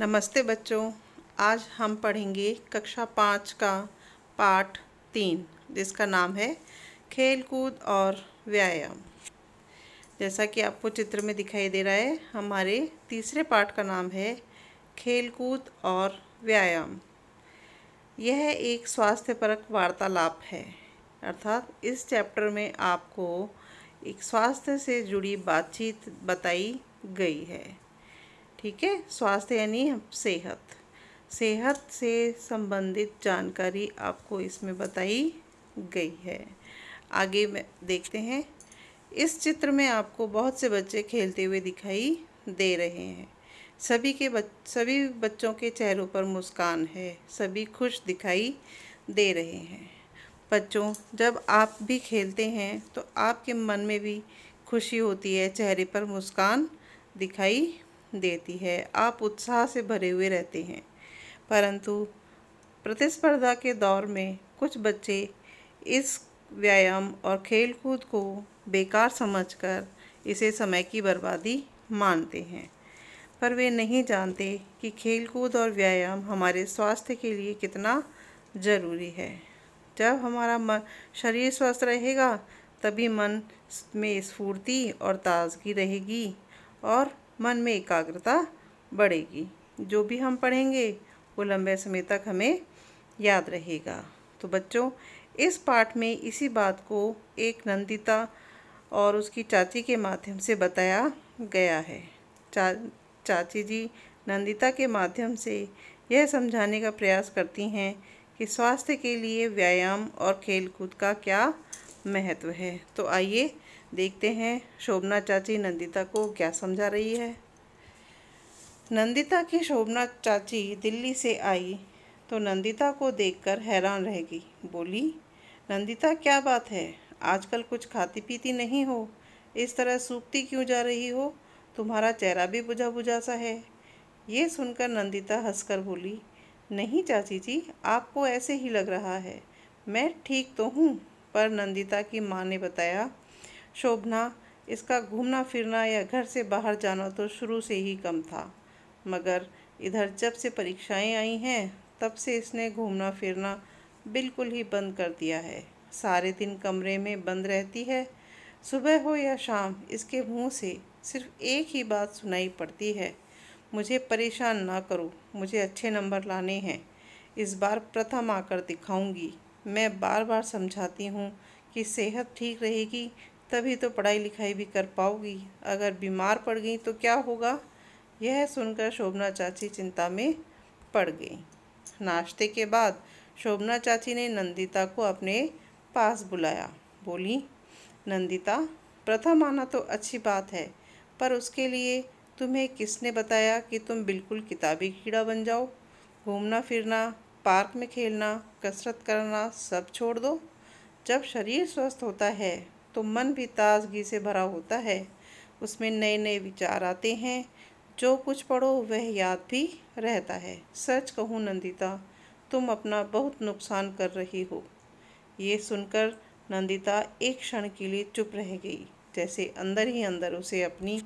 नमस्ते बच्चों आज हम पढ़ेंगे कक्षा पाँच का पाठ तीन जिसका नाम है खेल कूद और व्यायाम जैसा कि आपको चित्र में दिखाई दे रहा है हमारे तीसरे पाठ का नाम है खेल कूद और व्यायाम यह एक स्वास्थ्यपरक वार्तालाप है अर्थात इस चैप्टर में आपको एक स्वास्थ्य से जुड़ी बातचीत बताई गई है ठीक है स्वास्थ्य यानी सेहत सेहत से संबंधित जानकारी आपको इसमें बताई गई है आगे में देखते हैं इस चित्र में आपको बहुत से बच्चे खेलते हुए दिखाई दे रहे हैं सभी के बच सभी बच्चों के चेहरों पर मुस्कान है सभी खुश दिखाई दे रहे हैं बच्चों जब आप भी खेलते हैं तो आपके मन में भी खुशी होती है चेहरे पर मुस्कान दिखाई देती है आप उत्साह से भरे हुए रहते हैं परंतु प्रतिस्पर्धा के दौर में कुछ बच्चे इस व्यायाम और खेलकूद को बेकार समझकर इसे समय की बर्बादी मानते हैं पर वे नहीं जानते कि खेलकूद और व्यायाम हमारे स्वास्थ्य के लिए कितना ज़रूरी है जब हमारा मन शरीर स्वस्थ रहेगा तभी मन में स्फूर्ति और ताजगी रहेगी और मन में एकाग्रता बढ़ेगी जो भी हम पढ़ेंगे वो लंबे समय तक हमें याद रहेगा तो बच्चों इस पाठ में इसी बात को एक नंदिता और उसकी चाची के माध्यम से बताया गया है चा चाची जी नंदिता के माध्यम से यह समझाने का प्रयास करती हैं कि स्वास्थ्य के लिए व्यायाम और खेलकूद का क्या महत्व है तो आइए देखते हैं शोभना चाची नंदिता को क्या समझा रही है नंदिता की शोभना चाची दिल्ली से आई तो नंदिता को देखकर हैरान रह गई बोली नंदिता क्या बात है आजकल कुछ खाती पीती नहीं हो इस तरह सूखती क्यों जा रही हो तुम्हारा चेहरा भी बुझा बुझा सा है ये सुनकर नंदिता हंसकर बोली नहीं चाची जी आपको ऐसे ही लग रहा है मैं ठीक तो हूँ पर नंदिता की माँ ने बताया शोभना इसका घूमना फिरना या घर से बाहर जाना तो शुरू से ही कम था मगर इधर जब से परीक्षाएं आई हैं तब से इसने घूमना फिरना बिल्कुल ही बंद कर दिया है सारे दिन कमरे में बंद रहती है सुबह हो या शाम इसके मुंह से सिर्फ एक ही बात सुनाई पड़ती है मुझे परेशान ना करो मुझे अच्छे नंबर लाने हैं इस बार प्रथम आकर दिखाऊंगी मैं बार बार समझाती हूँ कि सेहत ठीक रहेगी तभी तो पढ़ाई लिखाई भी कर पाओगी अगर बीमार पड़ गई तो क्या होगा यह सुनकर शोभना चाची चिंता में पड़ गई नाश्ते के बाद शोभना चाची ने नंदिता को अपने पास बुलाया बोली नंदिता प्रथम आना तो अच्छी बात है पर उसके लिए तुम्हें किसने बताया कि तुम बिल्कुल किताबी कीड़ा बन जाओ घूमना फिरना पार्क में खेलना कसरत करना सब छोड़ दो जब शरीर स्वस्थ होता है तो मन भी ताजगी से भरा होता है उसमें नए नए विचार आते हैं जो कुछ पढ़ो वह याद भी रहता है सच कहूँ नंदिता तुम अपना बहुत नुकसान कर रही हो ये सुनकर नंदिता एक क्षण के लिए चुप रह गई जैसे अंदर ही अंदर उसे अपनी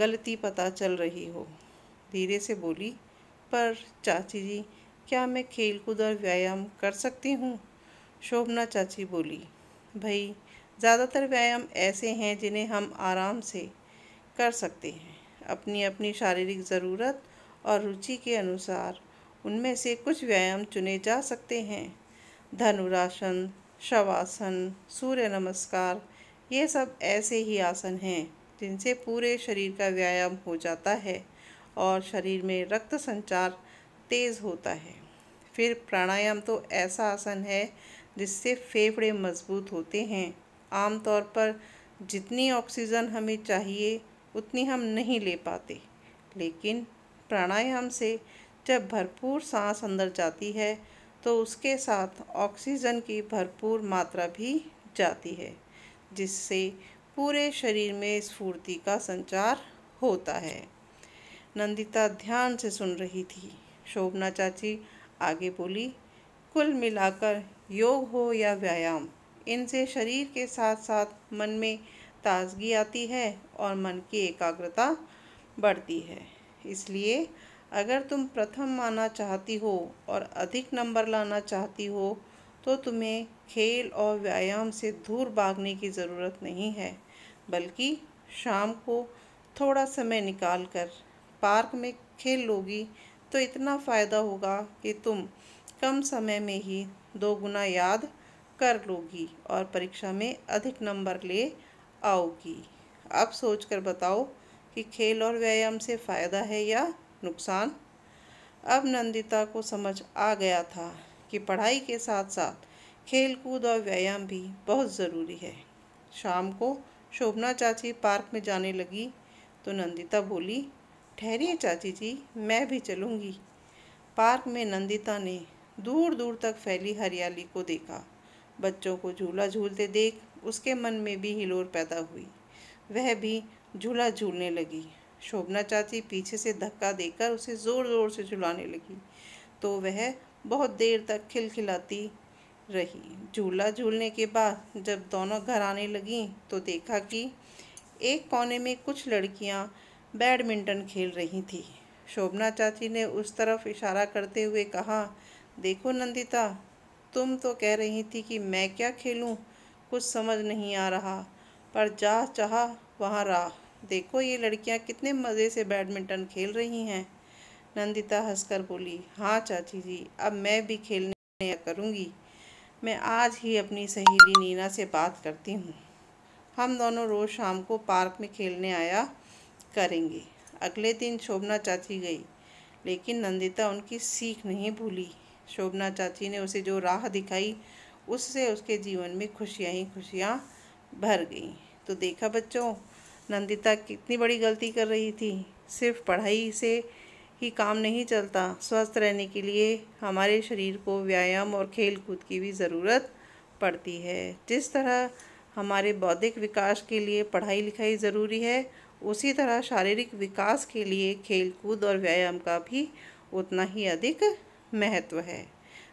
गलती पता चल रही हो धीरे से बोली पर चाची जी क्या मैं खेल कूद और व्यायाम कर सकती हूँ शोभना चाची बोली भाई ज़्यादातर व्यायाम ऐसे हैं जिन्हें हम आराम से कर सकते हैं अपनी अपनी शारीरिक ज़रूरत और रुचि के अनुसार उनमें से कुछ व्यायाम चुने जा सकते हैं धनुरासन शवासन सूर्य नमस्कार ये सब ऐसे ही आसन हैं जिनसे पूरे शरीर का व्यायाम हो जाता है और शरीर में रक्त संचार तेज़ होता है फिर प्राणायाम तो ऐसा आसन है जिससे फेफड़े मजबूत होते हैं आमतौर पर जितनी ऑक्सीजन हमें चाहिए उतनी हम नहीं ले पाते लेकिन प्राणायाम से जब भरपूर सांस अंदर जाती है तो उसके साथ ऑक्सीजन की भरपूर मात्रा भी जाती है जिससे पूरे शरीर में स्फूर्ति का संचार होता है नंदिता ध्यान से सुन रही थी शोभना चाची आगे बोली कुल मिलाकर योग हो या व्यायाम इनसे शरीर के साथ साथ मन में ताजगी आती है और मन की एकाग्रता बढ़ती है इसलिए अगर तुम प्रथम आना चाहती हो और अधिक नंबर लाना चाहती हो तो तुम्हें खेल और व्यायाम से दूर भागने की ज़रूरत नहीं है बल्कि शाम को थोड़ा समय निकाल कर पार्क में खेल लोगी तो इतना फ़ायदा होगा कि तुम कम समय में ही दो गुना याद कर लोगी और परीक्षा में अधिक नंबर ले आओगी अब सोच कर बताओ कि खेल और व्यायाम से फ़ायदा है या नुकसान अब नंदिता को समझ आ गया था कि पढ़ाई के साथ साथ खेल कूद और व्यायाम भी बहुत ज़रूरी है शाम को शोभना चाची पार्क में जाने लगी तो नंदिता बोली ठहरिए चाची जी मैं भी चलूँगी पार्क में नंदिता ने दूर दूर तक फैली हरियाली को देखा बच्चों को झूला झूलते देख उसके मन में भी हिलोर पैदा हुई वह भी झूला झूलने लगी शोभना चाची पीछे से धक्का देकर उसे ज़ोर ज़ोर से झुलाने लगी तो वह बहुत देर तक खिलखिलाती रही झूला झूलने के बाद जब दोनों घर आने लगीं तो देखा कि एक कोने में कुछ लड़कियां बैडमिंटन खेल रही थी शोभना चाची ने उस तरफ इशारा करते हुए कहा देखो नंदिता तुम तो कह रही थी कि मैं क्या खेलूं कुछ समझ नहीं आ रहा पर जा चाह वहाँ रहा देखो ये लड़कियाँ कितने मज़े से बैडमिंटन खेल रही हैं नंदिता हंसकर बोली हाँ चाची जी अब मैं भी खेलने करूँगी मैं आज ही अपनी सहेली नीना से बात करती हूँ हम दोनों रोज़ शाम को पार्क में खेलने आया करेंगे अगले दिन शोभना चाची गई लेकिन नंदिता उनकी सीख नहीं भूली शोभना चाची ने उसे जो राह दिखाई उससे उसके जीवन में खुशियाँ ही खुशियाँ भर गई तो देखा बच्चों नंदिता कितनी बड़ी गलती कर रही थी सिर्फ पढ़ाई से ही काम नहीं चलता स्वस्थ रहने के लिए हमारे शरीर को व्यायाम और खेल कूद की भी ज़रूरत पड़ती है जिस तरह हमारे बौद्धिक विकास के लिए पढ़ाई लिखाई ज़रूरी है उसी तरह शारीरिक विकास के लिए खेल कूद और व्यायाम का भी उतना ही अधिक महत्व है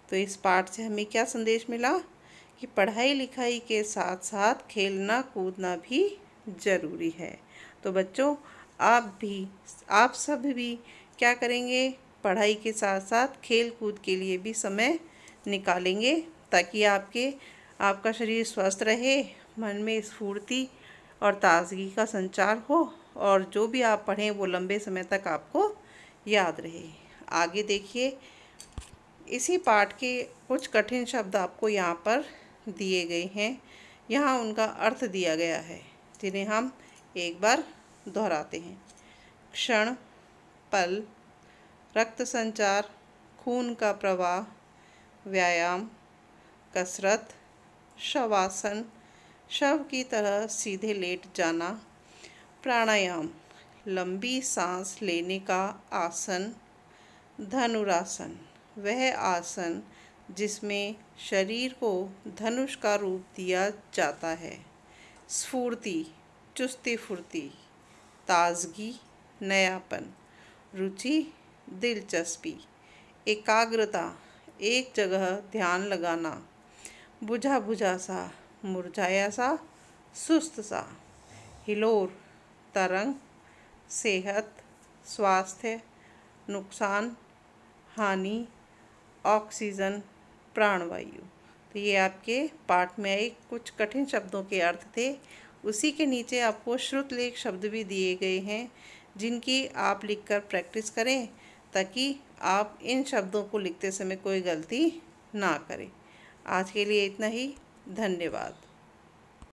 तो इस पाठ से हमें क्या संदेश मिला कि पढ़ाई लिखाई के साथ साथ खेलना कूदना भी ज़रूरी है तो बच्चों आप भी आप सब भी क्या करेंगे पढ़ाई के साथ साथ खेल कूद के लिए भी समय निकालेंगे ताकि आपके आपका शरीर स्वस्थ रहे मन में स्फूर्ति और ताजगी का संचार हो और जो भी आप पढ़ें वो लंबे समय तक आपको याद रहे आगे देखिए इसी पाठ के कुछ कठिन शब्द आपको यहाँ पर दिए गए हैं यहाँ उनका अर्थ दिया गया है जिन्हें हम एक बार दोहराते हैं क्षण पल रक्त संचार खून का प्रवाह व्यायाम कसरत शवासन शव की तरह सीधे लेट जाना प्राणायाम लंबी सांस लेने का आसन धनुरासन वह आसन जिसमें शरीर को धनुष का रूप दिया जाता है स्फूर्ति चुस्ती फुर्ती ताजगी नयापन रुचि दिलचस्पी एकाग्रता एक जगह ध्यान लगाना बुझा बुझा सा मुरझाया सा सुस्त सा हिलोर तरंग सेहत स्वास्थ्य नुकसान हानि ऑक्सीजन प्राणवायु तो ये आपके पाठ में आए कुछ कठिन शब्दों के अर्थ थे उसी के नीचे आपको श्रुत लेख शब्द भी दिए गए हैं जिनकी आप लिखकर प्रैक्टिस करें ताकि आप इन शब्दों को लिखते समय कोई गलती ना करें आज के लिए इतना ही धन्यवाद